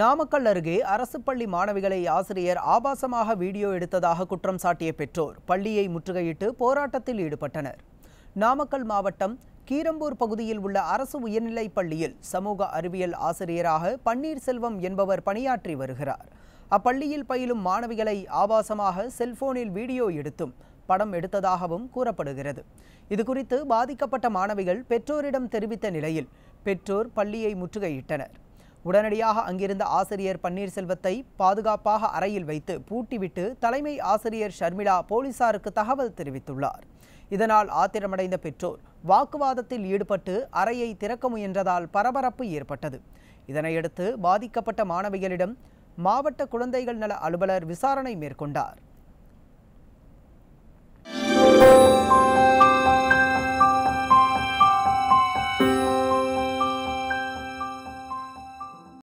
நாமக்கல் அருகே அரசு பள்ளி மாணவிகளை ஆசிரியர் ஆபாசமாக வீடியோ எடுத்ததாக குற்றம் சாட்டிய பெற்றோர் பள்ளியை முற்றுகையிட்டு போராட்டத்தில் ஈடுபட்டனர் நாமக்கல் மாவட்டம் கீரம்பூர் பகுதியில் உள்ள அரசு உயர்நிலைப் பள்ளியில் சமூக அறிவியல் ஆசிரியராக பன்னீர்செல்வம் என்பவர் பணியாற்றி வருகிறார் அப்பள்ளியில் பயிலும் மாணவிகளை ஆபாசமாக செல்போனில் வீடியோ எடுத்தும் படம் எடுத்ததாகவும் கூறப்படுகிறது இதுகுறித்து பாதிக்கப்பட்ட மாணவிகள் பெற்றோரிடம் தெரிவித்த நிலையில் பெற்றோர் பள்ளியை முற்றுகையிட்டனர் உடனடியாக அங்கிருந்த ஆசிரியர் பன்னீர்செல்வத்தை பாதுகாப்பாக அறையில் வைத்து பூட்டிவிட்டு தலைமை ஆசிரியர் ஷர்மிளா போலீசாருக்கு தகவல் தெரிவித்துள்ளார் இதனால் ஆத்திரமடைந்த பெற்றோர் வாக்குவாதத்தில் ஈடுபட்டு அறையை திறக்க முயன்றதால் பரபரப்பு ஏற்பட்டது இதனையடுத்து பாதிக்கப்பட்ட மாணவிகளிடம் மாவட்ட குழந்தைகள் நல அலுவலர் விசாரணை மேற்கொண்டார்